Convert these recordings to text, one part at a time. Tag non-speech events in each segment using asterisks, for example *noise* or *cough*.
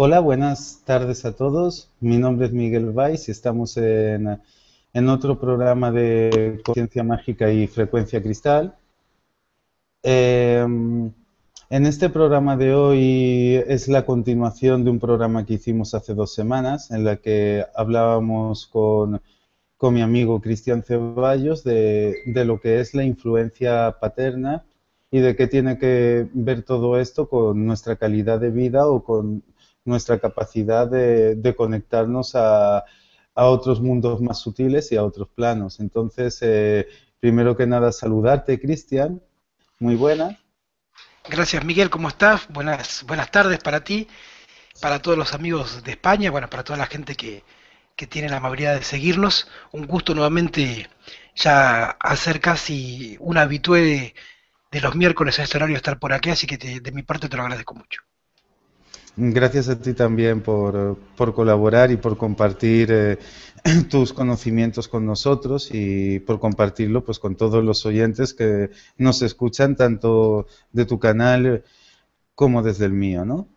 Hola, buenas tardes a todos. Mi nombre es Miguel Valls y estamos en, otro programa de Conciencia Mágica y Frecuencia Cristal. Em, en este programa de hoy es la continuación de un programa que hicimos hace dos semanas en la que hablábamos con, mi amigo Cristian Ceballos de, de lo que es la influencia paterna y de qué tiene que ver todo esto con nuestra calidad de vida o con nuestra capacidad de, conectarnos a, otros mundos más sutiles y a otros planos. Entonces, eh, primero que nada, saludarte, Cristian. Muy buena. Gracias, Miguel. ¿Cómo estás? Buenas, buenas tardes para ti, para todos los amigos de España, bueno, para toda la gente que, tiene la amabilidad de seguirnos. Un gusto nuevamente ya hacer casi un habitué de, los miércoles a este horario estar por aquí, así que de mi parte te lo agradezco mucho. Gracias a ti también por, por colaborar y por compartir eh, *clears throat* tus conocimientos con nosotros y por compartirlo pues con todos los oyentes que nos escuchan tanto de tu canal eh, como desde el mío,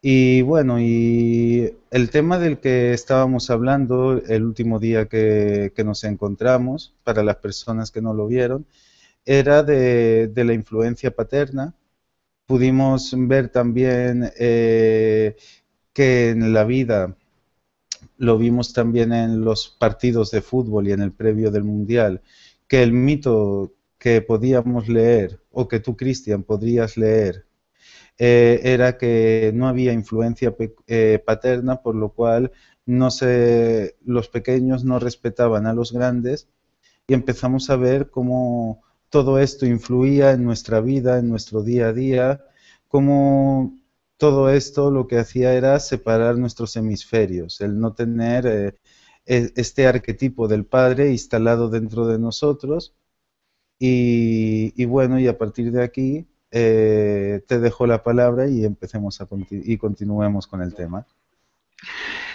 Y bueno, y el tema del que estábamos hablando el último día que, nos encontramos, para las personas que no lo vieron, era de, de la influencia paterna Pudimos ver también eh, que en la vida, lo vimos también en los partidos de fútbol y en el previo del Mundial, que el mito que podíamos leer, o que tú, Cristian, podrías leer, eh, era que no había influencia eh, paterna, por lo cual no se, los pequeños no respetaban a los grandes, y empezamos a ver cómo todo esto influía en nuestra vida, en nuestro día a día, como todo esto lo que hacía era separar nuestros hemisferios, el no tener eh, e, este arquetipo del padre instalado dentro de nosotros. Y, bueno, y a partir de aquí eh, te dejo la palabra y empecemos a y continuemos con el tema.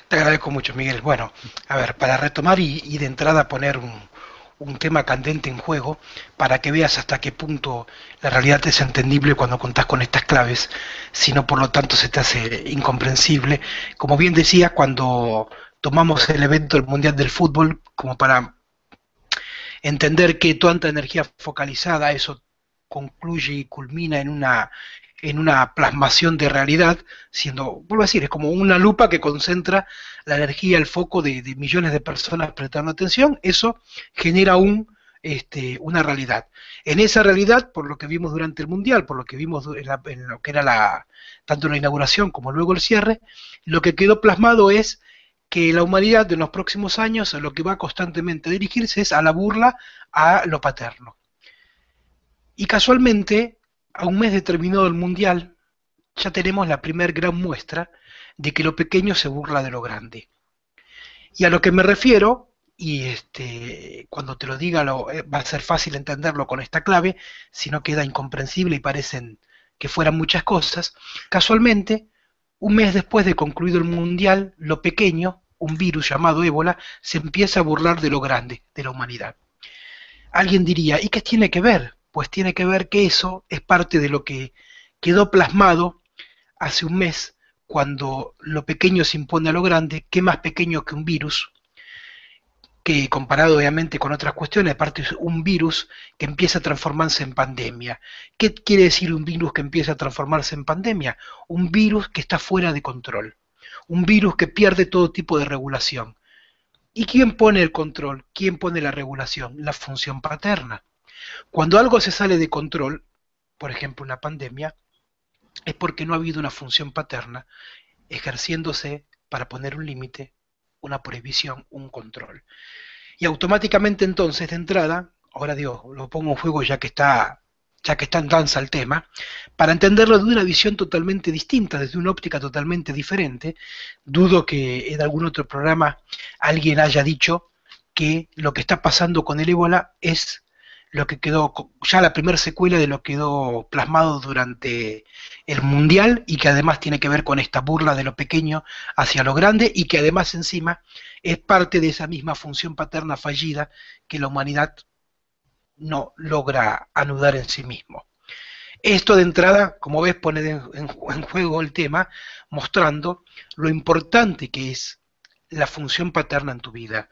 Te agradezco mucho, Miguel. Bueno, a ver, para retomar y de entrada poner un, un tema candente en juego para que veas hasta qué punto la realidad es entendible cuando contás con estas claves, sino por lo tanto se te hace incomprensible. Como bien decía, cuando tomamos el evento del Mundial del Fútbol como para entender que tanta energía focalizada, eso concluye y culmina en una en una plasmación de realidad, siendo, vuelvo a decir, es como una lupa que concentra la energía, el foco de, millones de personas prestando atención, eso genera un, este, una realidad. En esa realidad, por lo que vimos durante el Mundial, por lo que vimos en, lo que era la, tanto la inauguración como luego el cierre, lo que quedó plasmado es que la humanidad en los próximos años lo que va constantemente a dirigirse es a la burla a lo paterno. Y casualmente a un mes determinado el Mundial, ya tenemos la primera gran muestra de que lo pequeño se burla de lo grande. Y a lo que me refiero, y este, cuando te lo diga eh, va a ser fácil entenderlo con esta clave, si no queda incomprensible y parecen que fueran muchas cosas, casualmente, un mes después de concluido el Mundial, lo pequeño, un virus llamado ébola, se empieza a burlar de lo grande, de la humanidad. Alguien diría, ¿y qué tiene que ver? pues tiene que ver que eso es parte de lo que quedó plasmado hace un mes cuando lo pequeño se impone a lo grande, qué más pequeño que un virus, que comparado obviamente con otras cuestiones, aparte es un virus que empieza a transformarse en pandemia. ¿Qué quiere decir un virus que empieza a transformarse en pandemia? Un virus que está fuera de control, un virus que pierde todo tipo de regulación. ¿Y quién pone el control? ¿Quién pone la regulación? La función paterna. Cuando algo se sale de control, por ejemplo una pandemia, es porque no ha habido una función paterna ejerciéndose para poner un límite, una prohibición, un control. Y automáticamente entonces de entrada, ahora Dios, lo pongo en juego ya que está ya que está en danza el tema, para entenderlo de una visión totalmente distinta, desde una óptica totalmente diferente, dudo que en algún otro programa alguien haya dicho que lo que está pasando con el ébola es lo que quedó, ya la primera secuela de lo que quedó plasmado durante el Mundial y que además tiene que ver con esta burla de lo pequeño hacia lo grande y que además encima es parte de esa misma función paterna fallida que la humanidad no logra anudar en sí mismo. Esto de entrada, como ves, pone en juego el tema, mostrando lo importante que es la función paterna en tu vida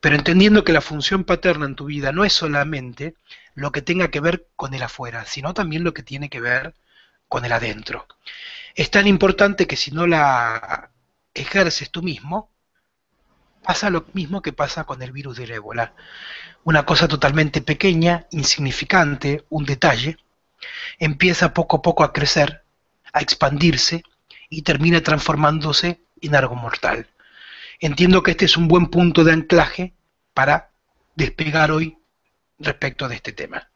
pero entendiendo que la función paterna en tu vida no es solamente lo que tenga que ver con el afuera, sino también lo que tiene que ver con el adentro. Es tan importante que si no la ejerces tú mismo, pasa lo mismo que pasa con el virus del ébola. Una cosa totalmente pequeña, insignificante, un detalle, empieza poco a poco a crecer, a expandirse y termina transformándose en algo mortal. Entiendo que este es un buen punto de anclaje para despegar hoy respecto de este tema.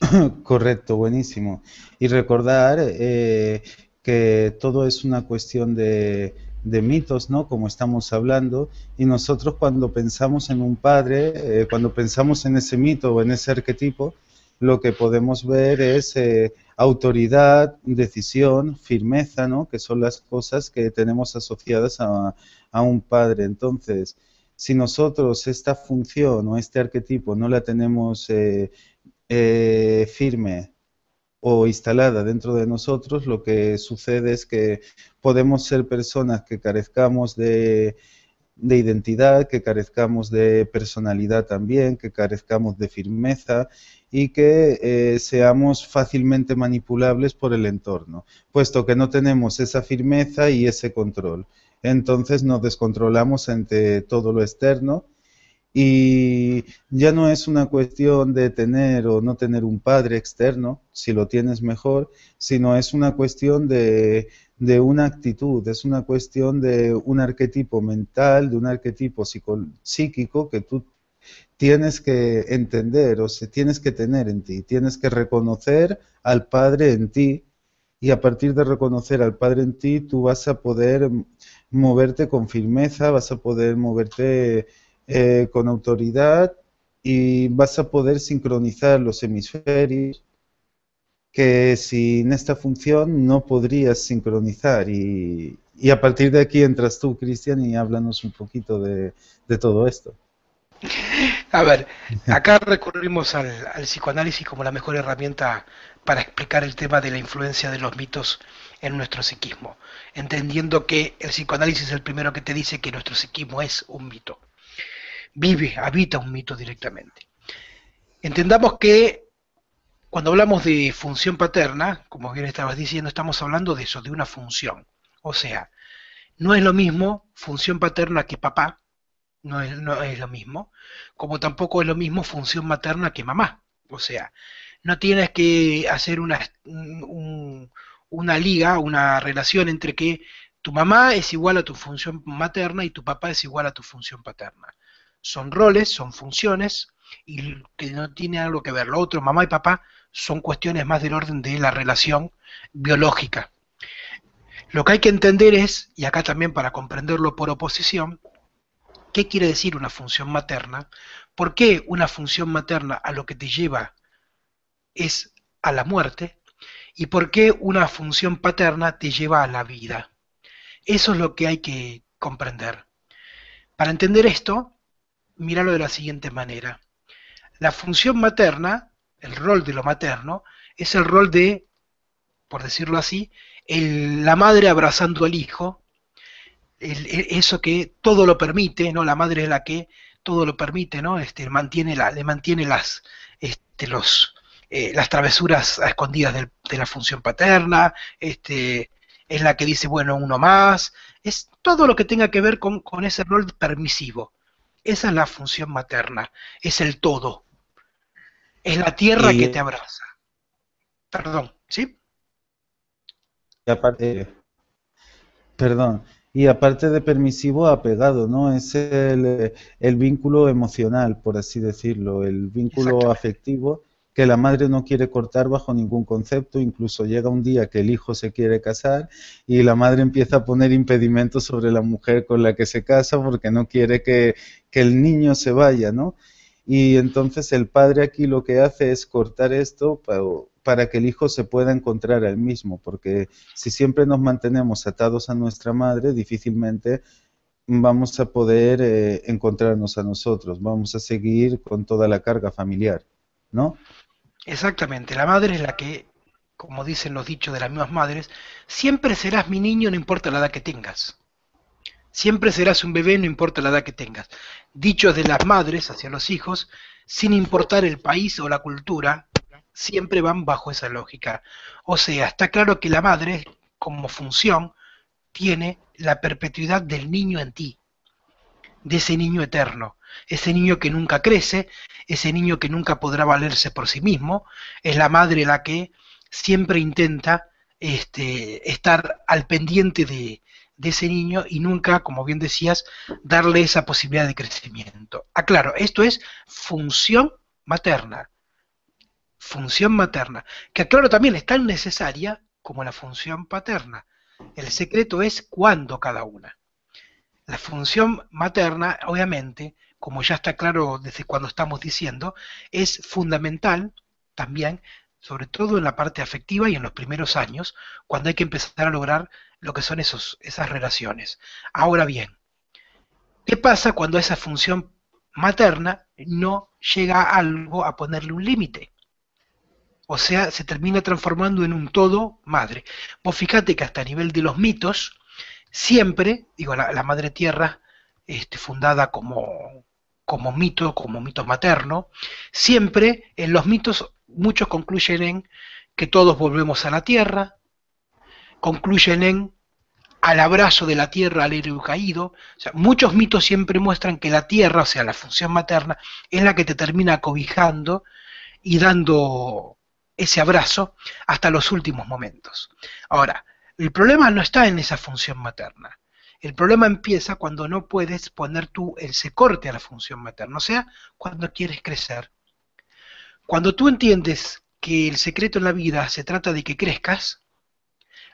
*coughs* Correcto, buenísimo. Y recordar eh, que todo es una cuestión de, mitos, ¿no? Como estamos hablando, y nosotros cuando pensamos en un padre, eh, cuando pensamos en ese mito o en ese arquetipo, lo que podemos ver es eh, autoridad, decisión, firmeza, ¿no? que son las cosas que tenemos asociadas a, un padre. Entonces, si nosotros esta función o este arquetipo no la tenemos eh, eh, firme o instalada dentro de nosotros, lo que sucede es que podemos ser personas que carezcamos de, de identidad, que carezcamos de personalidad también, que carezcamos de firmeza y que eh, seamos fácilmente manipulables por el entorno, puesto que no tenemos esa firmeza y ese control. Entonces nos descontrolamos ante todo lo externo y ya no es una cuestión de tener o no tener un padre externo, si lo tienes mejor, sino es una cuestión de, una actitud, es una cuestión de un arquetipo mental, de un arquetipo psíquico que tú tienes que entender, o sea, tienes que tener en ti, tienes que reconocer al Padre en ti y a partir de reconocer al Padre en ti, tú vas a poder moverte con firmeza, vas a poder moverte eh, con autoridad y vas a poder sincronizar los hemisferios que sin esta función no podrías sincronizar. Y, a partir de aquí entras tú, Cristian, y háblanos un poquito de todo esto. A ver, acá recurrimos al, psicoanálisis como la mejor herramienta para explicar el tema de la influencia de los mitos en nuestro psiquismo, entendiendo que el psicoanálisis es el primero que te dice que nuestro psiquismo es un mito, vive, habita un mito directamente. Entendamos que cuando hablamos de función paterna, como bien estabas diciendo, estamos hablando de eso, de una función. O sea, no es lo mismo función paterna que papá, no es, lo mismo, como tampoco es lo mismo función materna que mamá. O sea, no tienes que hacer una, una liga, una relación entre que tu mamá es igual a tu función materna y tu papá es igual a tu función paterna. Son roles, son funciones y que no tiene algo que ver. Lo otro, mamá y papá, son cuestiones más del orden de la relación biológica. Lo que hay que entender es, y acá también para comprenderlo por oposición, qué quiere decir una función materna, por qué una función materna a lo que te lleva es a la muerte y por qué una función paterna te lleva a la vida. Eso es lo que hay que comprender. Para entender esto, míralo de la siguiente manera. La función materna, el rol de lo materno, es el rol de, por decirlo así, la madre abrazando al hijo eso que todo lo permite, ¿no? La madre es la que todo lo permite, ¿no? Este, mantiene la, le mantiene las, este, los, eh, las travesuras escondidas de la función paterna, este, es la que dice, bueno, uno más, es todo lo que tenga que ver con, con ese rol permisivo. Esa es la función materna, es el todo. Es la tierra que te abraza. Perdón, ¿sí? aparte, perdón, y aparte de permisivo, apegado, ¿no? Es el, el vínculo emocional, por así decirlo, el vínculo afectivo que la madre no quiere cortar bajo ningún concepto, incluso llega un día que el hijo se quiere casar y la madre empieza a poner impedimentos sobre la mujer con la que se casa porque no quiere que, que el niño se vaya, ¿no? Y entonces el padre aquí lo que hace es cortar esto, para que el hijo se pueda encontrar al mismo, porque si siempre nos mantenemos atados a nuestra madre, difícilmente vamos a poder eh, encontrarnos a nosotros, vamos a seguir con toda la carga familiar, ¿no? Exactamente, la madre es la que, como dicen los dichos de las mismas madres, siempre serás mi niño no importa la edad que tengas. Siempre serás un bebé no importa la edad que tengas. Dichos de las madres hacia los hijos, sin importar el país o la cultura, siempre van bajo esa lógica. O sea, está claro que la madre, como función, tiene la perpetuidad del niño en ti, de ese niño eterno, ese niño que nunca crece, ese niño que nunca podrá valerse por sí mismo, es la madre la que siempre intenta este, estar al pendiente de, de ese niño y nunca, como bien decías, darle esa posibilidad de crecimiento. Aclaro, esto es función materna, función materna, que claro también es tan necesaria como la función paterna. El secreto es cuándo cada una. La función materna, obviamente, como ya está claro desde cuando estamos diciendo, es fundamental también, sobre todo en la parte afectiva y en los primeros años, cuando hay que empezar a lograr lo que son esos, esas relaciones. Ahora bien, ¿qué pasa cuando esa función materna no llega a algo a ponerle un límite? O sea, se termina transformando en un todo madre. Vos fíjate que hasta a nivel de los mitos, siempre, digo, la, madre tierra, este, fundada como, como mito, como mito materno, siempre en los mitos muchos concluyen en que todos volvemos a la tierra, concluyen en al abrazo de la tierra al héroe caído. O sea, muchos mitos siempre muestran que la tierra, o sea, la función materna, es la que te termina cobijando y dando ese abrazo hasta los últimos momentos. Ahora, el problema no está en esa función materna. El problema empieza cuando no puedes poner tú ese corte a la función materna, o sea, cuando quieres crecer. Cuando tú entiendes que el secreto en la vida se trata de que crezcas,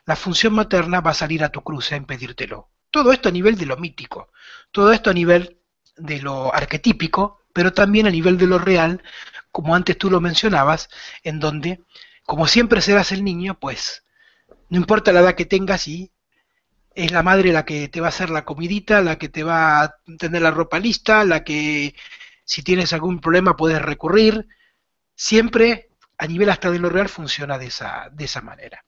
la función materna va a salir a tu cruce a impedírtelo. Todo esto a nivel de lo mítico, todo esto a nivel de lo arquetípico, pero también a nivel de lo real, como antes tú lo mencionabas, en donde, como siempre serás el niño, pues no importa la edad que tengas y es la madre la que te va a hacer la comidita, la que te va a tener la ropa lista, la que si tienes algún problema puedes recurrir. Siempre a nivel hasta de lo real funciona de esa, de esa manera.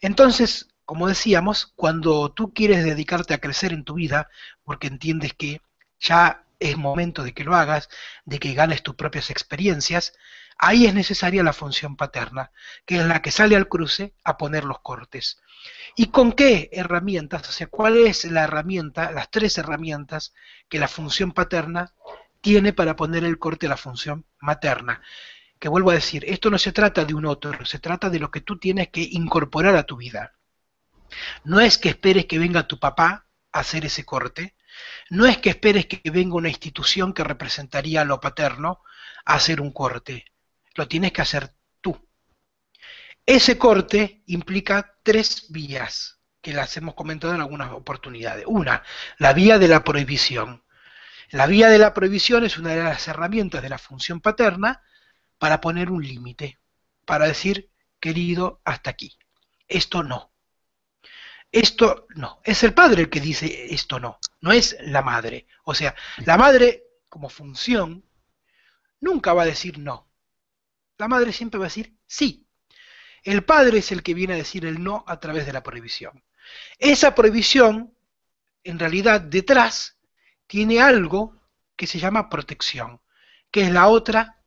Entonces, como decíamos, cuando tú quieres dedicarte a crecer en tu vida, porque entiendes que ya es momento de que lo hagas, de que ganes tus propias experiencias, ahí es necesaria la función paterna, que es la que sale al cruce a poner los cortes. ¿Y con qué herramientas? O sea, ¿cuál es la herramienta, las tres herramientas que la función paterna tiene para poner el corte a la función materna? Que vuelvo a decir, esto no se trata de un otro, se trata de lo que tú tienes que incorporar a tu vida. No es que esperes que venga tu papá a hacer ese corte, no es que esperes que venga una institución que representaría a lo paterno a hacer un corte, lo tienes que hacer tú. Ese corte implica tres vías que las hemos comentado en algunas oportunidades. Una, la vía de la prohibición. La vía de la prohibición es una de las herramientas de la función paterna para poner un límite, para decir, querido, hasta aquí. Esto no. Esto no. Es el padre el que dice esto no no es la madre. O sea, la madre como función nunca va a decir no. La madre siempre va a decir sí. El padre es el que viene a decir el no a través de la prohibición. Esa prohibición, en realidad, detrás tiene algo que se llama protección, que es la otra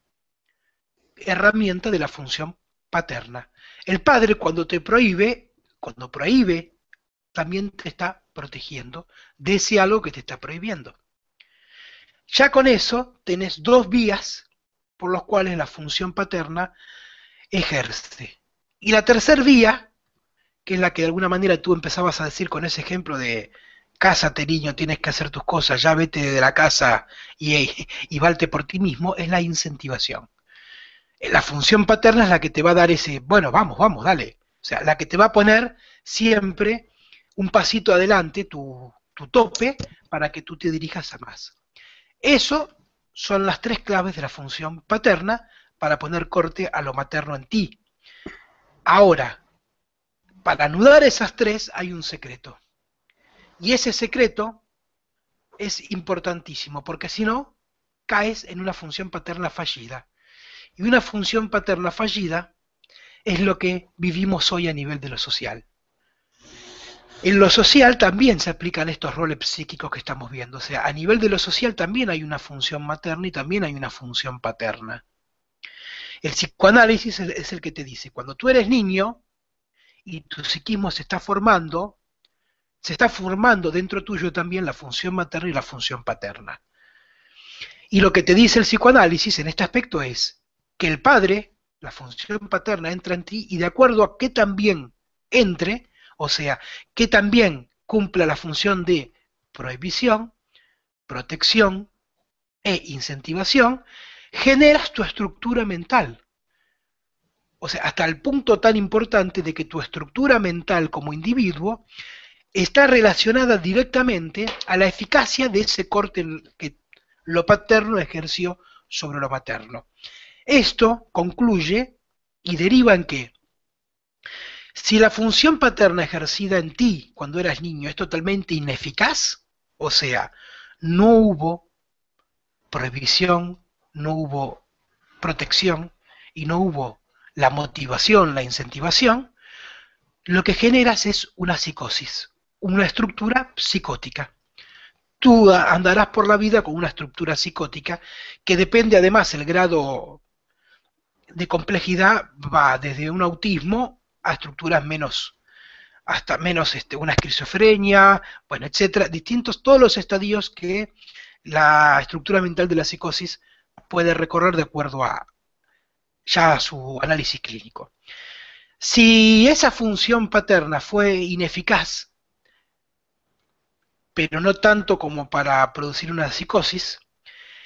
herramienta de la función paterna. El padre cuando te prohíbe, cuando prohíbe también te está protegiendo de ese algo que te está prohibiendo. Ya con eso tenés dos vías por las cuales la función paterna ejerce. Y la tercer vía, que es la que de alguna manera tú empezabas a decir con ese ejemplo de cásate niño, tienes que hacer tus cosas, ya vete de la casa y, y valte por ti mismo, es la incentivación. La función paterna es la que te va a dar ese, bueno, vamos, vamos, dale. O sea, la que te va a poner siempre un pasito adelante tu, tu tope para que tú te dirijas a más. Eso son las tres claves de la función paterna para poner corte a lo materno en ti. Ahora, para anudar esas tres hay un secreto. Y ese secreto es importantísimo, porque si no, caes en una función paterna fallida. Y una función paterna fallida es lo que vivimos hoy a nivel de lo social. En lo social también se aplican estos roles psíquicos que estamos viendo. O sea, a nivel de lo social también hay una función materna y también hay una función paterna. El psicoanálisis es el que te dice, cuando tú eres niño y tu psiquismo se está formando, se está formando dentro tuyo también la función materna y la función paterna. Y lo que te dice el psicoanálisis en este aspecto es que el padre, la función paterna, entra en ti y de acuerdo a que también entre, o sea, que también cumpla la función de prohibición, protección e incentivación, generas tu estructura mental. O sea, hasta el punto tan importante de que tu estructura mental como individuo está relacionada directamente a la eficacia de ese corte que lo paterno ejerció sobre lo paterno. Esto concluye y deriva en que si la función paterna ejercida en ti cuando eras niño es totalmente ineficaz, o sea, no hubo prohibición, no hubo protección y no hubo la motivación, la incentivación, lo que generas es una psicosis, una estructura psicótica. Tú andarás por la vida con una estructura psicótica que depende además el grado de complejidad, va desde un autismo a estructuras menos, hasta menos este, una esquizofrenia, bueno, etcétera, distintos, todos los estadios que la estructura mental de la psicosis puede recorrer de acuerdo a ya su análisis clínico. Si esa función paterna fue ineficaz, pero no tanto como para producir una psicosis,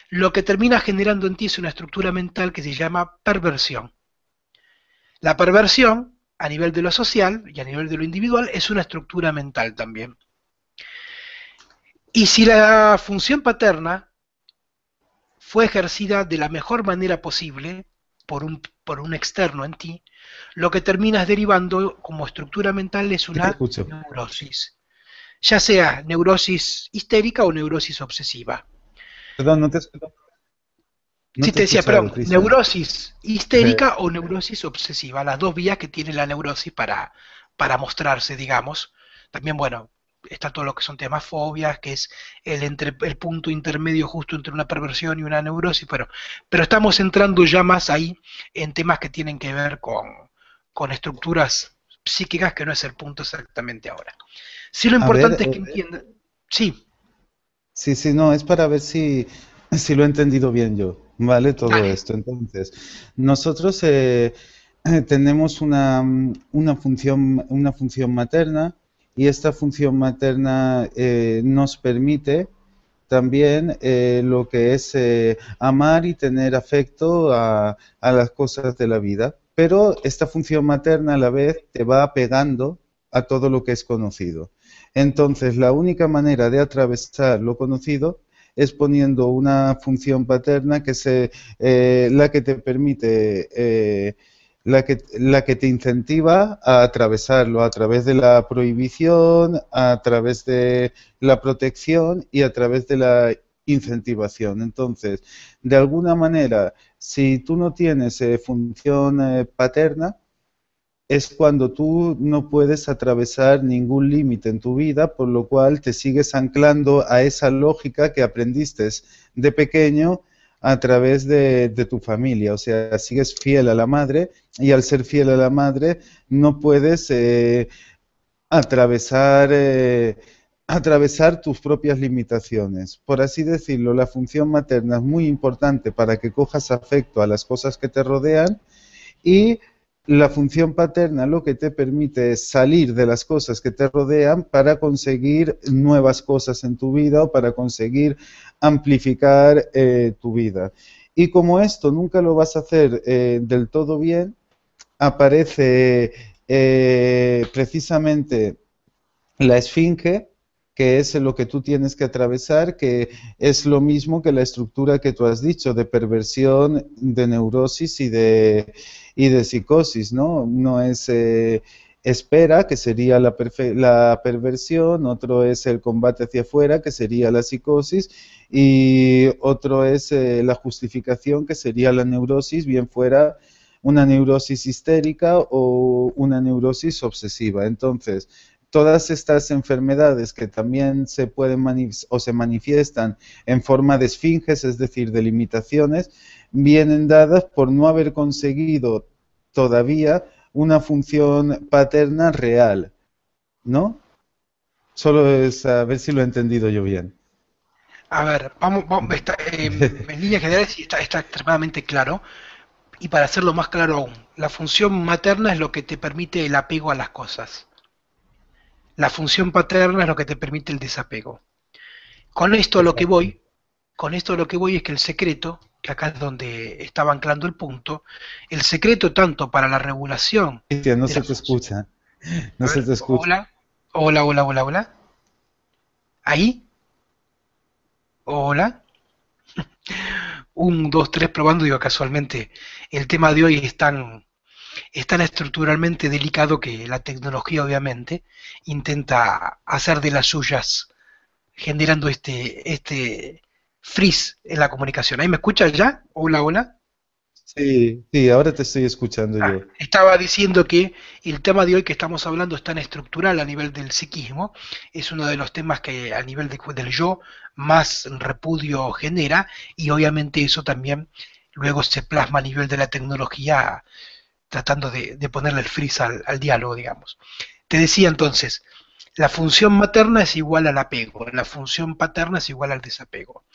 lo que termina generando en ti es una estructura mental que se llama perversión. La perversión a nivel de lo social y a nivel de lo individual es una estructura mental también. Y si la función paterna fue ejercida de la mejor manera posible por un, por un externo en ti, lo que terminas derivando como estructura mental es una neurosis, ya sea neurosis histérica o neurosis obsesiva te, decía, neurosis histérica o neurosis obsesiva, las dos vías que tiene la neurosis para, para mostrarse, digamos. También, bueno, está todo lo que son temas fobias, que es el, entre, el punto intermedio justo entre una perversión y una neurosis, pero, pero estamos entrando ya más ahí en temas que tienen que ver con, estructuras psíquicas, que no es el punto exactamente ahora. Si lo importante es que eh, Sí. Sí, sí, no, es para ver si, *laughs* si lo he entendido bien yo. ¿vale? Todo esto. Entonces, nosotros eh, *clears throat* tenemos una, una, función, una función materna y esta función materna eh, nos permite también eh, lo que es amar y tener afecto a, a las cosas de la vida. Pero esta función materna a la vez te va pegando a todo lo que es conocido. Entonces, la única manera de atravesar lo conocido es poniendo una función paterna que se, eh, la que te permite, eh, la, que, la que te incentiva a atravesarlo a través de la prohibición, a través de la protección y a través de la incentivación. Entonces, de alguna manera, si tú no tienes eh, función paterna, es cuando tú no puedes atravesar ningún límite en tu vida, por lo cual te sigues anclando a esa lógica que aprendiste de pequeño a través de, tu familia, o sea, sigues fiel a la madre y al ser fiel a la madre no puedes eh, atravesar, eh, atravesar tus propias limitaciones. Por así decirlo, la función materna es muy importante para que cojas afecto a las cosas que te rodean y la función paterna lo que te permite es salir de las cosas que te rodean para conseguir nuevas cosas en tu vida o para conseguir amplificar eh, tu vida. Y como esto nunca lo vas a hacer eh, del todo bien, aparece eh, precisamente la esfinge que es lo que tú tienes que atravesar, que es lo mismo que la estructura que tú has dicho de perversión, de neurosis y de, y de psicosis, ¿no? no es eh, espera, que sería la, la perversión, otro es el combate hacia afuera, que sería la psicosis, y otro es eh, la justificación, que sería la neurosis, bien fuera una neurosis histérica o una neurosis obsesiva. Entonces, todas estas enfermedades que también se pueden o se manifiestan en forma de esfinges, es decir, de limitaciones, vienen dadas por no haber conseguido todavía una función paterna real, ¿no? Solo es a ver si lo he entendido yo bien. A ver, vamos, *laughs* está, eh, en líneas generales está extremadamente claro. Y para hacerlo más claro aún, la función materna es lo que te permite el apego a las cosas. La función paterna es lo que te permite el desapego. Con esto a lo que voy, con esto a lo que voy es que el secreto, que acá es donde estaba anclando el punto, el secreto tanto para la regulación. no se te escucha. No se te escucha. Hola, hola, hola, hola, hola. ¿Ahí? Hola. *laughs* Un, dos, tres, probando, digo, casualmente, el tema de hoy es tan es tan estructuralmente delicado que la tecnología obviamente intenta hacer de las suyas generando este, este en la comunicación. ¿Ahí me escuchas ya? Hola, hola. Sí, sí, ahora te estoy escuchando yo. Ah, estaba diciendo que el tema de hoy que estamos hablando es tan estructural a nivel del psiquismo, es uno de los temas que a nivel del yo más repudio genera y obviamente eso también luego se plasma a nivel de la tecnología tratando de, ponerle el frizz al, diálogo, digamos. Te decía entonces, la función materna es igual al apego, la función paterna es igual al desapego.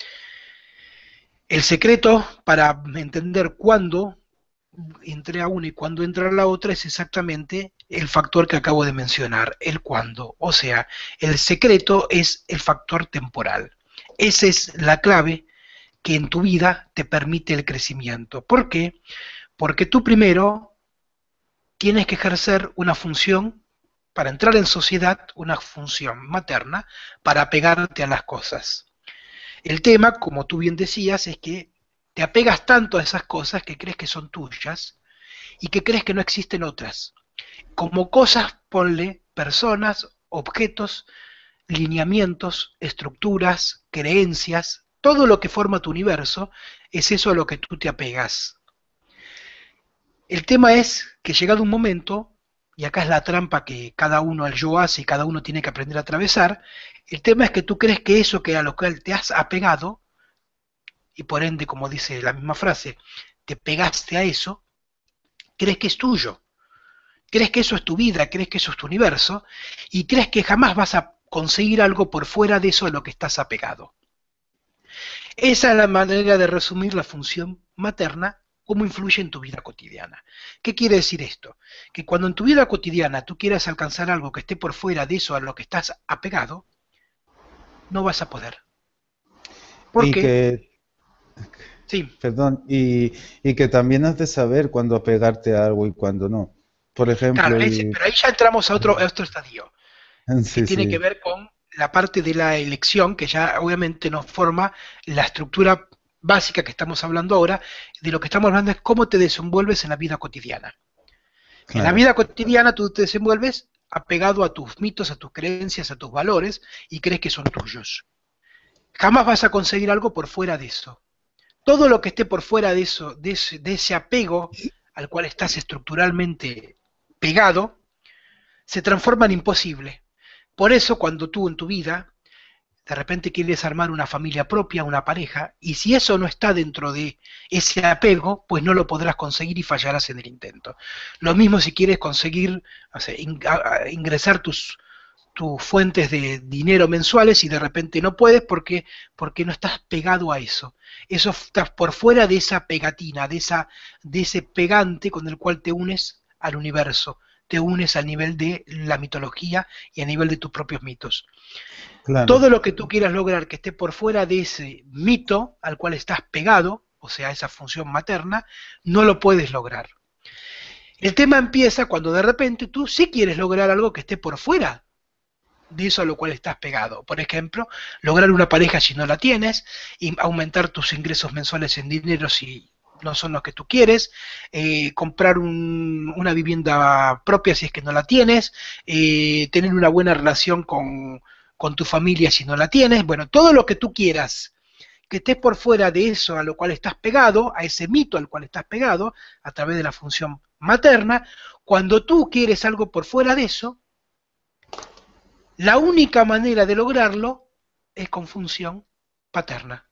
El secreto para entender cuándo a una y cuándo entra la otra es exactamente el factor que acabo de mencionar, el cuándo. O sea, el secreto es el factor temporal. Esa es la clave que en tu vida te permite el crecimiento. ¿Por qué? Porque tú primero tienes que ejercer una función, para entrar en sociedad, una función materna, para apegarte a las cosas. El tema, como tú bien decías, es que te apegas tanto a esas cosas que crees que son tuyas y que crees que no existen otras. Como cosas, ponle personas, objetos, lineamientos, estructuras, creencias, todo lo que forma tu universo, es eso a lo que tú te apegas. El tema es que llegado un momento, y acá es la trampa que cada uno al yo hace y cada uno tiene que aprender a atravesar, el tema es que tú crees que eso que a lo cual te has apegado, y por ende, como dice la misma frase, te pegaste a eso, crees que es tuyo, crees que eso es tu vida, crees que eso es tu universo, y crees que jamás vas a conseguir algo por fuera de eso a lo que estás apegado. Esa es la manera de resumir la función materna cómo influye en tu vida cotidiana. ¿Qué quiere decir esto? Que cuando en tu vida cotidiana tú quieras alcanzar algo que esté por fuera de eso a lo que estás apegado, no vas a poder. Porque... qué? Sí. Perdón, y, que también has de saber cuándo apegarte a algo y cuándo no. Por ejemplo... pero ahí ya entramos a otro, estadio. Ah, sí, que tiene que ver con la parte de la elección que ya obviamente nos forma la estructura básica que estamos hablando ahora, de lo que estamos hablando es cómo te desenvuelves en la vida cotidiana. En la vida cotidiana tú te desenvuelves apegado a tus mitos, a tus creencias, a tus valores y crees que son tuyos. Jamás vas a conseguir algo por fuera de eso. Todo lo que esté por fuera de eso, de ese apego al cual estás estructuralmente pegado, se transforma en imposible. Por eso cuando tú en tu vida de repente quieres armar una familia propia, una pareja, y si eso no está dentro de ese apego, pues no lo podrás conseguir y fallarás en el intento. Lo mismo si quieres conseguir ingresar tus, tus fuentes de dinero mensuales y de repente no puedes porque, porque no estás pegado a eso. Eso estás por fuera de esa pegatina, de, esa, de ese pegante con el cual te unes al universo te unes al nivel de la mitología y a nivel de tus propios mitos. Todo lo que tú quieras lograr que esté por fuera de ese mito al cual estás pegado, o sea, esa función materna, no lo puedes lograr. El tema empieza cuando de repente tú sí quieres lograr algo que esté por fuera de eso a lo cual estás pegado. Por ejemplo, lograr una pareja si no la tienes, y aumentar tus ingresos mensuales en dinero si no son los que tú quieres, eh, comprar una vivienda propia si es que no la tienes, eh, tener una buena relación con, con tu familia si no la tienes, bueno, todo lo que tú quieras que estés por fuera de eso a lo cual estás pegado, a ese mito al cual estás pegado, a través de la función materna, cuando tú quieres algo por fuera de eso, la única manera de lograrlo es con función paterna.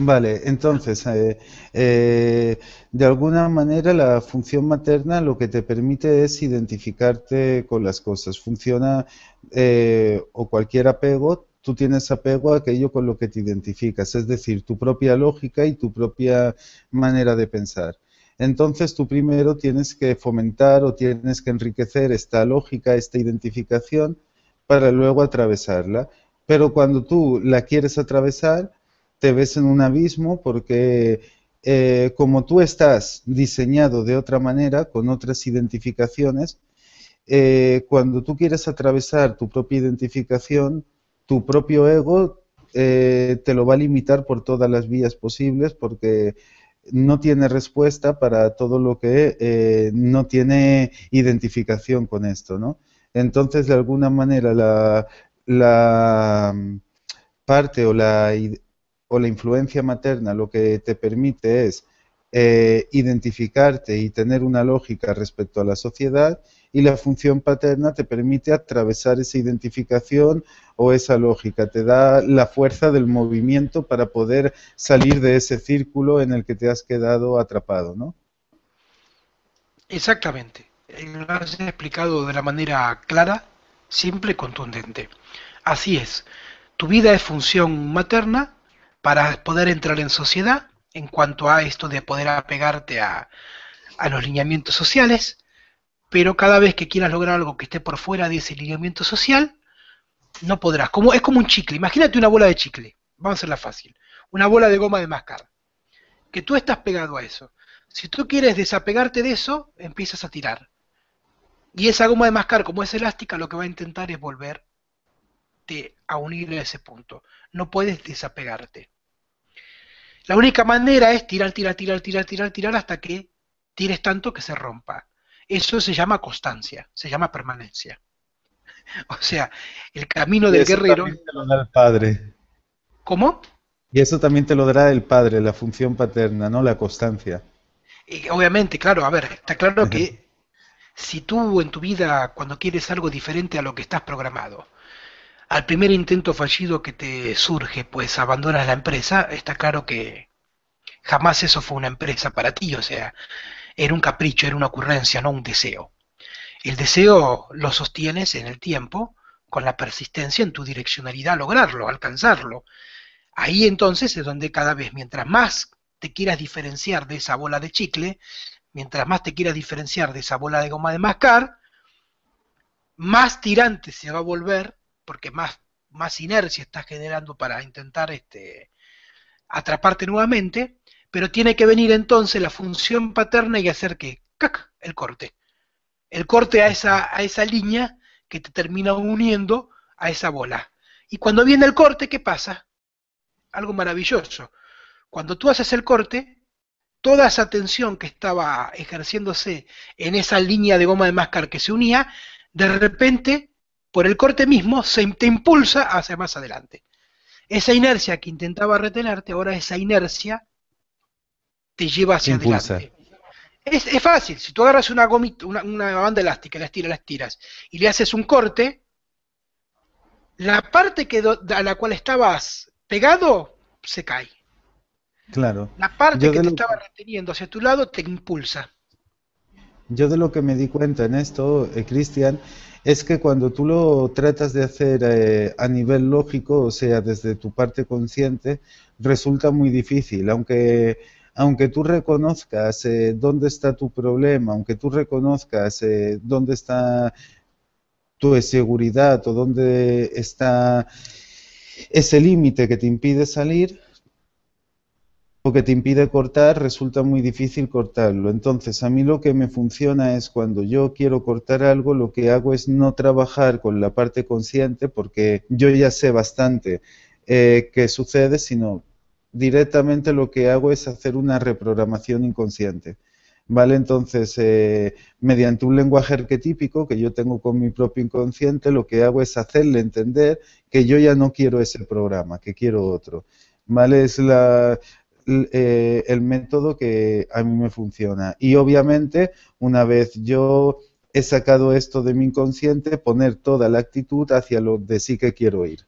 Vale, entonces, eh, eh, de alguna manera la función materna lo que te permite es identificarte con las cosas. Funciona eh, o cualquier apego, tú tienes apego a aquello con lo que te identificas, es decir, tu propia lógica y tu propia manera de pensar. Entonces tú primero tienes que fomentar o tienes que enriquecer esta lógica, esta identificación, para luego atravesarla. Pero cuando tú la quieres atravesar, te ves en un abismo porque eh, como tú estás diseñado de otra manera, con otras identificaciones, eh, cuando tú quieres atravesar tu propia identificación, tu propio ego eh, te lo va a limitar por todas las vías posibles porque no tiene respuesta para todo lo que no tiene identificación con esto, ¿no? Entonces, de alguna manera, la, la mm, parte o la o la influencia materna lo que te permite es eh, identificarte y tener una lógica respecto a la sociedad y la función paterna te permite atravesar esa identificación o esa lógica, te da la fuerza del movimiento para poder salir de ese círculo en el que te has quedado atrapado, ¿no? Exactamente, eh, lo has explicado de la manera clara, simple y contundente. Así es, tu vida es función materna para poder entrar en sociedad en cuanto a esto de poder apegarte a, los lineamientos sociales, pero cada vez que quieras lograr algo que esté por fuera de ese lineamiento social, no podrás. Como, es como un chicle. Imagínate una bola de chicle. Vamos a hacerla fácil. Una bola de goma de mascar. Que tú estás pegado a eso. Si tú quieres desapegarte de eso, empiezas a tirar. Y esa goma de mascar, como es elástica, lo que va a intentar es volver a unir ese punto. No puedes desapegarte. La única manera es tirar, tirar, tirar, tirar, tirar, tirar hasta que tires tanto que se rompa. Eso se llama constancia, se llama permanencia. *laughs* O sea, el camino del guerrero. También te lo el padre. ¿Cómo? Y eso también te lo dará el padre, la función paterna, ¿no? La constancia. Y obviamente, claro, a ver, está claro que *laughs* si tú en tu vida, cuando quieres algo diferente a lo que estás programado, al primer intento fallido que te surge, pues abandonas la empresa, está claro que jamás eso fue una empresa para ti, o sea, era un capricho, era una ocurrencia, no un deseo. El deseo lo sostienes en el tiempo, con la persistencia en tu direccionalidad, lograrlo, alcanzarlo. Ahí entonces es donde cada vez, mientras más te quieras diferenciar de esa bola de chicle, mientras más te quieras diferenciar de esa bola de goma de mascar, más tirante se va a volver porque más, más inercia estás generando para intentar este, atraparte nuevamente, pero tiene que venir entonces la función paterna y hacer que, ¡cac!, el corte. El corte a esa, a esa línea que te termina uniendo a esa bola. Y cuando viene el corte, ¿qué pasa? Algo maravilloso. Cuando tú haces el corte, toda esa tensión que estaba ejerciéndose en esa línea de goma de máscar que se unía, de repente por el corte mismo se te impulsa hacia más adelante. Esa inercia que intentaba retenerte, ahora esa inercia te lleva hacia adelante. Es, es, fácil, si tú agarras una, gomita, una, banda elástica, la estiras, la tiras, y le haces un corte, la parte que a la cual estabas pegado se cae. Claro. La parte que te estaba reteniendo hacia tu lado te impulsa. Yo de lo que me di cuenta en esto, eh, Cristian, es que cuando tú lo tratas de hacer eh, a nivel lógico, o sea, desde tu parte consciente, resulta muy difícil, aunque aunque tú reconozcas eh, dónde está tu problema, aunque tú reconozcas eh, dónde está tu seguridad o dónde está ese límite que te impide salir, que te impide cortar, resulta muy difícil cortarlo. Entonces, a mí lo que me funciona es cuando yo quiero cortar algo, lo que hago es no trabajar con la parte consciente, porque yo ya sé bastante eh, qué sucede, sino directamente lo que hago es hacer una reprogramación inconsciente. ¿Vale? Entonces, eh, mediante un lenguaje arquetípico que yo tengo con mi propio inconsciente, lo que hago es hacerle entender que yo ya no quiero ese programa, que quiero otro. ¿Vale? Es la, eh, el método que a mí me funciona. Y obviamente, una vez yo he sacado esto de mi inconsciente, poner toda la actitud hacia lo de sí que quiero ir.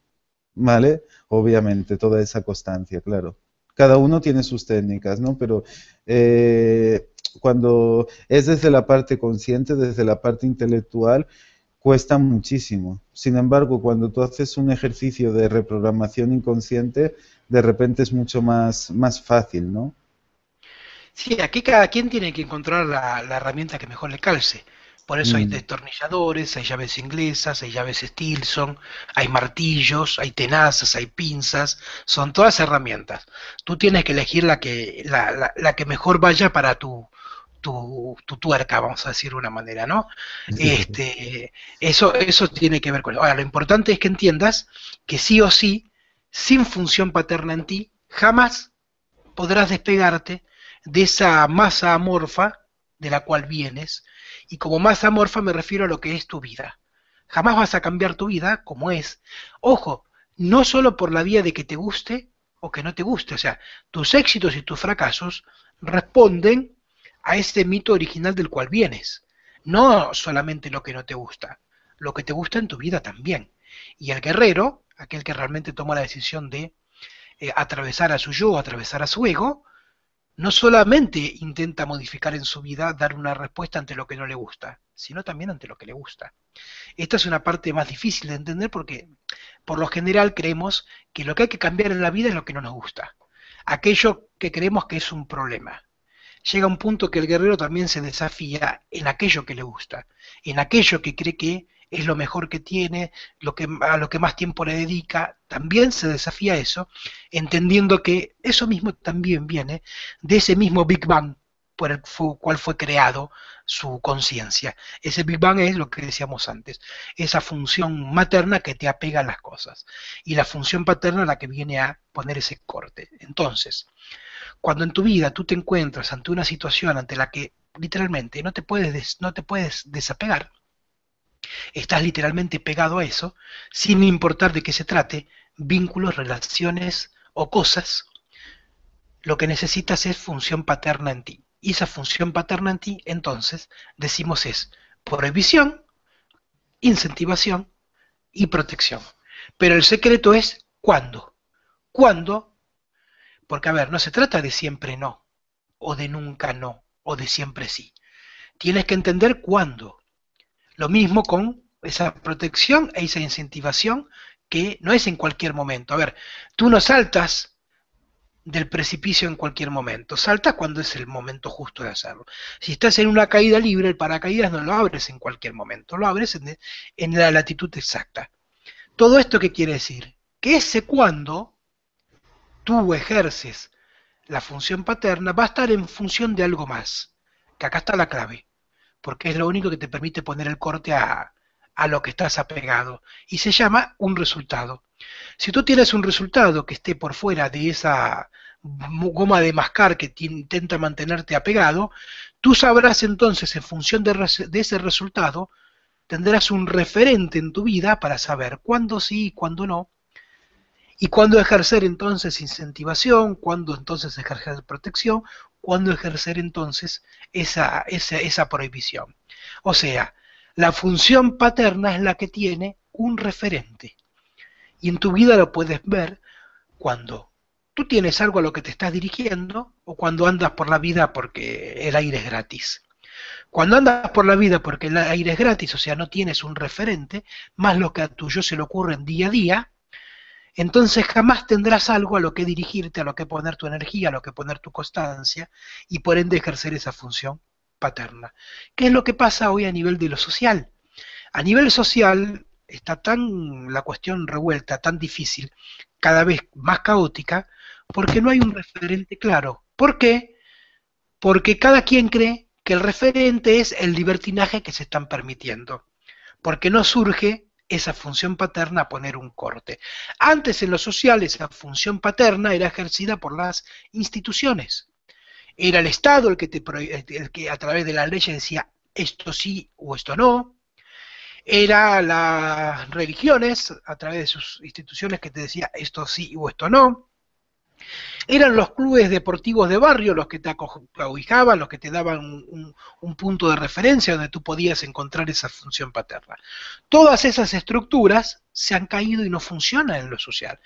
¿Vale? Obviamente, toda esa constancia, claro. Cada uno tiene sus técnicas, ¿no? Pero eh, cuando es desde la parte consciente, desde la parte intelectual, cuesta muchísimo. Sin embargo, cuando tú haces un ejercicio de reprogramación inconsciente, de repente es mucho más, más fácil, ¿no? Sí, aquí cada quien tiene que encontrar la, herramienta que mejor le calce. Por eso hay mm. destornilladores, hay llaves inglesas, hay llaves Stilson, hay martillos, hay tenazas, hay pinzas, son todas herramientas. Tú tienes que elegir la que, la, la, la que mejor vaya para tu, tu, tuerca, vamos a decir de una manera, ¿no? Este, eso, eso tiene que ver con Ahora, lo importante es que entiendas que sí o sí, sin función paterna en ti, jamás podrás despegarte de esa masa amorfa de la cual vienes. Y como masa amorfa me refiero a lo que es tu vida. Jamás vas a cambiar tu vida como es. Ojo, no solo por la vía de que te guste o que no te guste. O sea, tus éxitos y tus fracasos responden a ese mito original del cual vienes. No solamente lo que no te gusta, lo que te gusta en tu vida también. Y el guerrero, aquel que realmente toma la decisión de eh, atravesar a su yo, atravesar a su ego, no solamente intenta modificar en su vida, dar una respuesta ante lo que no le gusta, sino también ante lo que le gusta. Esta es una parte más difícil de entender porque por lo general creemos que lo que hay que cambiar en la vida es lo que no nos gusta, aquello que creemos que es un problema llega un punto que el guerrero también se desafía en aquello que le gusta, en aquello que cree que es lo mejor que tiene, lo que, a lo que más tiempo le dedica, también se desafía eso, entendiendo que eso mismo también viene de ese mismo Big Bang por el cual fue creado su conciencia. Ese Big Bang es lo que decíamos antes, esa función materna que te apega a las cosas y la función paterna la que viene a poner ese corte. Entonces, cuando en tu vida tú te encuentras ante una situación ante la que literalmente no te puedes, no te puedes desapegar, estás literalmente pegado a eso, sin importar de qué se trate, vínculos, relaciones o cosas, lo que necesitas es función paterna en ti y esa función paterna en ti, entonces decimos es prohibición, incentivación y protección. Pero el secreto es cuándo. ¿Cuándo? Porque, a ver, no se trata de siempre no, o de nunca no, o de siempre sí. Tienes que entender cuándo. Lo mismo con esa protección e esa incentivación que no es en cualquier momento. A ver, tú no saltas del precipicio en cualquier momento. Saltas cuando es el momento justo de hacerlo. Si estás en una caída libre, el paracaídas no lo abres en cualquier momento, lo abres en, la latitud exacta. Todo esto qué quiere decir? Que ese cuando tú ejerces la función paterna va a estar en función de algo más. Que acá está la clave, porque es lo único que te permite poner el corte a, a lo que estás apegado. Y se llama un resultado. Si tú tienes un resultado que esté por fuera de esa goma de mascar que intenta mantenerte apegado, tú sabrás entonces en función de, ese resultado, tendrás un referente en tu vida para saber cuándo sí y cuándo no, y cuándo ejercer entonces incentivación, cuándo entonces ejercer protección, cuándo ejercer entonces esa, esa, esa prohibición. O sea, la función paterna es la que tiene un referente. Y en tu vida lo puedes ver cuando tú tienes algo a lo que te estás dirigiendo o cuando andas por la vida porque el aire es gratis. Cuando andas por la vida porque el aire es gratis, o sea, no tienes un referente, más lo que a yo se le ocurre en día a día, entonces jamás tendrás algo a lo que dirigirte, a lo que poner tu energía, a lo que poner tu constancia y por ende ejercer esa función paterna. ¿Qué es lo que pasa hoy a nivel de lo social? A nivel social, está tan la cuestión revuelta, tan difícil, cada vez más caótica, porque no hay un referente claro. ¿Por qué? Porque cada quien cree que el referente es el libertinaje que se están permitiendo, porque no surge esa función paterna a poner un corte. Antes en lo social esa función paterna era ejercida por las instituciones. Era el Estado el que, que a través de la ley decía esto sí o esto no, era las religiones, a través de sus instituciones que te decía esto sí o esto no, eran los clubes deportivos de barrio los que te ubicaban los que te daban un, punto de referencia donde tú podías encontrar esa función paterna. Todas esas estructuras se han caído y no funcionan en lo social.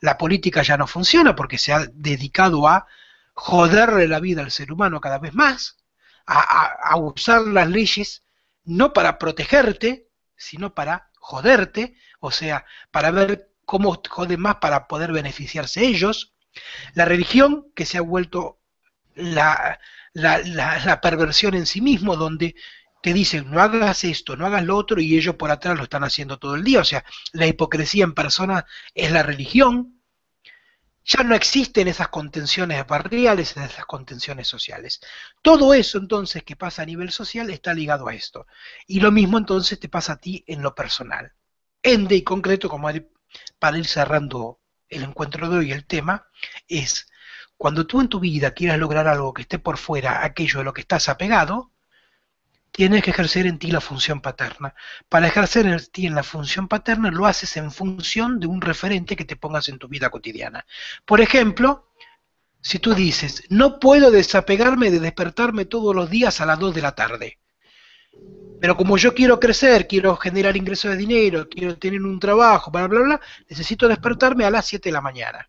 La política ya no funciona porque se ha dedicado a joderle la vida al ser humano cada vez más, a usar las leyes no para protegerte, sino para joderte, o sea, para ver cómo joden más para poder beneficiarse ellos. La religión, que se ha vuelto la, la, la, la perversión en sí mismo, donde te dicen no hagas esto, no hagas lo otro, y ellos por atrás lo están haciendo todo el día. O sea, la hipocresía en persona es la religión. Ya no existen esas contenciones barriales, esas contenciones sociales. Todo eso entonces que pasa a nivel social está ligado a esto. Y lo mismo entonces te pasa a ti en lo personal. En de y concreto, como para ir cerrando el encuentro de hoy, el tema es cuando tú en tu vida quieras lograr algo que esté por fuera aquello de lo que estás apegado, tienes que ejercer en ti la función paterna. Para ejercer en ti en la función paterna lo haces en función de un referente que te pongas en tu vida cotidiana. Por ejemplo, si tú dices, no puedo desapegarme de despertarme todos los días a las 2 de la tarde, pero como yo quiero crecer, quiero generar ingresos de dinero, quiero tener un trabajo, bla, bla, bla, necesito despertarme a las 7 de la mañana.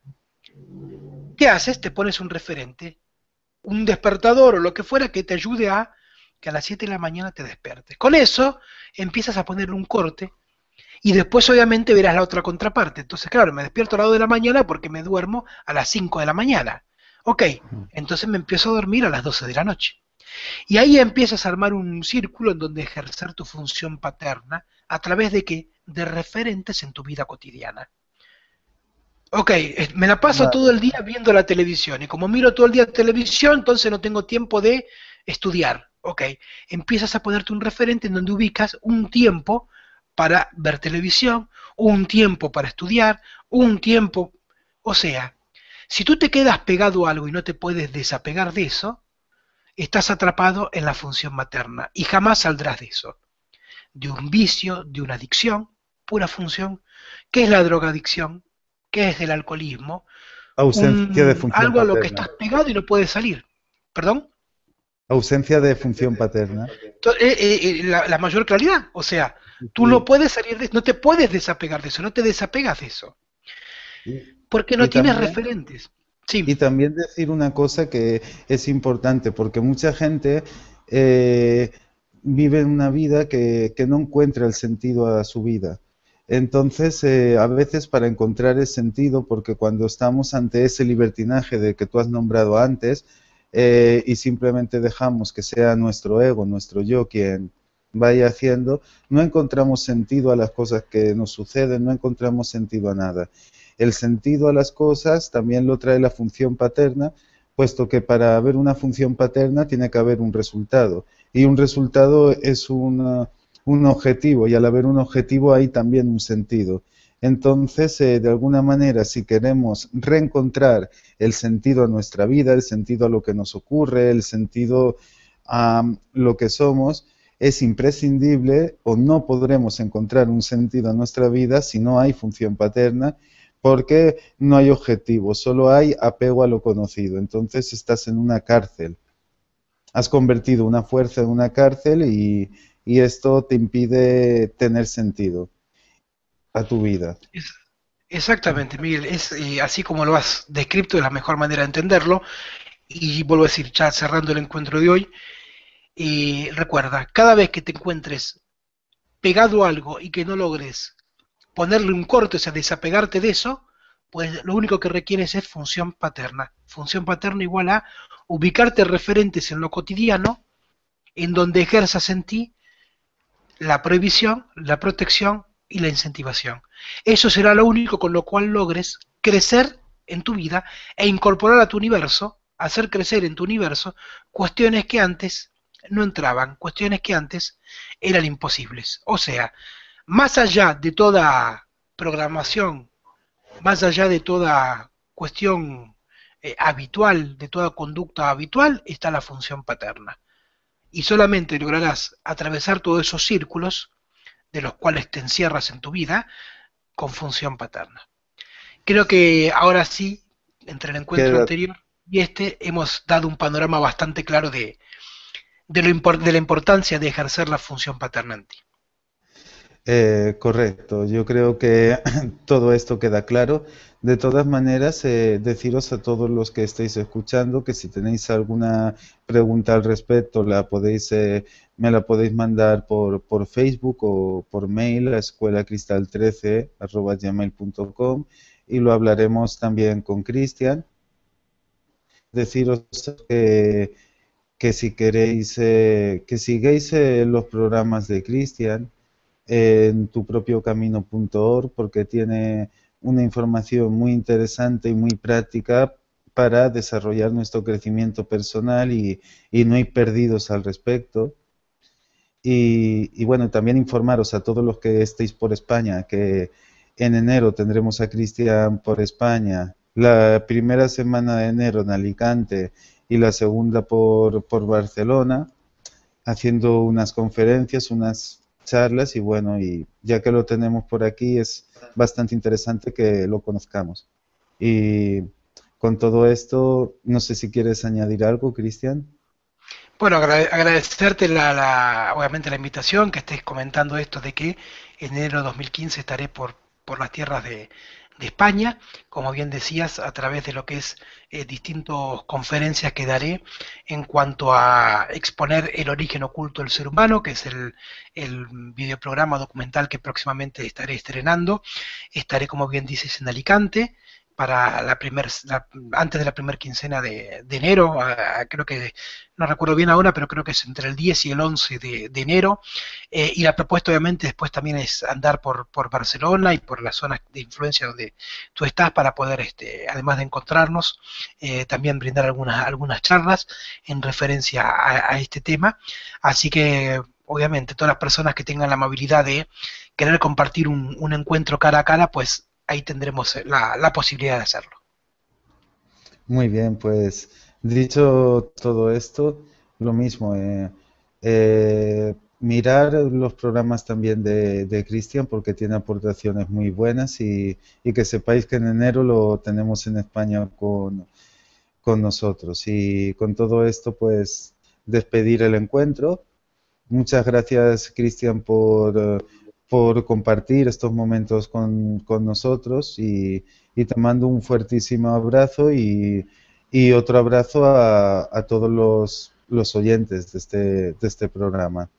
¿Qué haces? Te pones un referente, un despertador o lo que fuera que te ayude a que a las 7 de la mañana te despiertes. Con eso empiezas a ponerle un corte y después obviamente verás la otra contraparte. Entonces, claro, me despierto a las 2 de la mañana porque me duermo a las 5 de la mañana. Ok, entonces me empiezo a dormir a las 12 de la noche. Y ahí empiezas a armar un círculo en donde ejercer tu función paterna a través de que de referentes en tu vida cotidiana. Ok, me la paso todo el día viendo la televisión y como miro todo el día televisión, entonces no tengo tiempo de estudiar. Ok, empiezas a ponerte un referente en donde ubicas un tiempo para ver televisión, un tiempo para estudiar, un tiempo... O sea, si tú te quedas pegado a algo y no te puedes desapegar de eso, estás atrapado en la función materna y jamás saldrás de eso. De un vicio, de una adicción, pura función. ¿Qué es la drogadicción? ¿Qué es el alcoholismo? Algo a lo que estás pegado y no puedes salir. ¿Perdón? Ausencia de función paterna. Eh, eh, eh, la, mayor claridad, o sea, tú no puedes salir de eso, no te puedes desapegar de eso, no te desapegas de eso. Porque no tienes referentes. Y también decir una cosa que es importante, porque mucha gente eh, vive una vida que, no encuentra el sentido a su vida. Entonces, a veces para encontrar ese sentido, porque cuando estamos ante ese libertinaje de que tú has nombrado antes, eh, y simplemente dejamos que sea nuestro ego, nuestro yo quien vaya haciendo, no encontramos sentido a las cosas que nos suceden, no encontramos sentido a nada. El sentido a las cosas también lo trae la función paterna, puesto que para haber una función paterna tiene que haber un resultado. Y un resultado es un objetivo, y al haber un objetivo hay también un sentido. Entonces, eh, de alguna manera, si queremos reencontrar el sentido a nuestra vida, el sentido a lo que nos ocurre, el sentido a lo que somos, es imprescindible o no podremos encontrar un sentido a nuestra vida si no hay función paterna, porque no hay objetivo, solo hay apego a lo conocido. Entonces estás en una cárcel. Has convertido una fuerza en una cárcel y esto te impide tener sentido a tu vida. exactamente, Miguel, es eh, así como lo has descrito, es la mejor manera de entenderlo. Y vuelvo a decir, ya cerrando el encuentro de hoy, eh, recuerda, cada vez que te encuentres pegado a algo y que no logres ponerle un corte, o sea, desapegarte de eso, pues lo único que requieres es función paterna. Función paterna igual a ubicarte referentes en lo cotidiano, en donde ejerzas en ti la prohibición, la protección y la incentivación. Eso será lo único con lo cual logres crecer en tu vida e incorporar a tu universo, hacer crecer en tu universo cuestiones que antes no entraban, cuestiones que antes eran imposibles. O sea, más allá de toda programación, más allá de toda cuestión eh, habitual, de toda conducta habitual, está la función paterna. Y solamente lograrás atravesar todos esos círculos de los cuales te encierras en tu vida con función paterna. Creo que ahora sí, entre el encuentro anterior y este, hemos dado un panorama bastante claro de, de, lo de la importancia de ejercer la función paterna en ti. Eh, correcto, yo creo que *clears throat* todo esto queda claro. De todas maneras, eh, deciros a todos los que estáis escuchando que si tenéis alguna pregunta al respecto la podéis eh, me la podéis mandar por, por Facebook o por mail a escuelacristal13 y lo hablaremos también con Cristian. Deciros que, si queréis eh, que sigáis eh, los programas de Cristian en tu propio tupropiocamino.org porque tiene una información muy interesante y muy práctica para desarrollar nuestro crecimiento personal y, no hay perdidos al respecto. Y, bueno, también informaros a todos los que estéis por España que en enero tendremos a Cristian por España, la primera semana de enero en Alicante y la segunda por, por Barcelona, haciendo unas conferencias, unas charlas y bueno, y ya que lo tenemos por aquí es bastante interesante que lo conozcamos. Y con todo esto, no sé si quieres añadir algo, Cristian. Bueno, agradecerte la, obviamente la invitación, que estés comentando esto de que en enero de 2015 estaré por, por las tierras de, de España, como bien decías, a través de lo que es eh, distintos distintas conferencias que daré en cuanto a exponer el origen oculto del ser humano, que es el, el videoprograma documental que próximamente estaré estrenando. Estaré, como bien dices, en Alicante, para la primer, antes de la primera quincena de, enero, creo que, no recuerdo bien ahora, pero creo que es entre el 10 y el 11 de, enero. Eh, y la propuesta obviamente después también es andar por, por Barcelona y por las zonas de influencia donde tú estás para poder, este, además de encontrarnos, eh, también brindar algunas, algunas charlas en referencia a, este tema. Así que obviamente todas las personas que tengan la amabilidad de querer compartir un, un encuentro cara a cara, pues ahí tendremos eh, la, la posibilidad de hacerlo. Muy bien, pues dicho todo esto, lo mismo, eh, eh, mirar los programas también de, de Cristian porque tiene aportaciones muy buenas y, que sepáis que en enero lo tenemos en España con, con nosotros. Y con todo esto, pues despedir el encuentro. Muchas gracias, Cristian, por por compartir estos momentos con, nosotros y, y, te mando un fuertísimo abrazo y, y otro abrazo a, a todos los, oyentes de este, de este programa.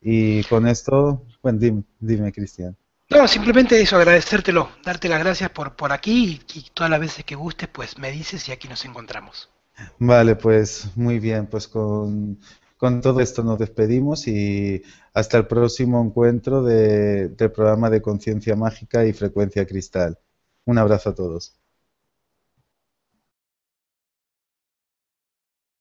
Y con esto, bueno, dime, Cristian. No, simplemente eso, agradecértelo, darte las gracias por, por aquí y, y, todas las veces que guste, pues me dices y aquí nos encontramos. Vale, pues muy bien, pues con, con todo esto nos despedimos y hasta el próximo encuentro del programa de Conciencia Mágica y Frecuencia Cristal. Un abrazo a todos.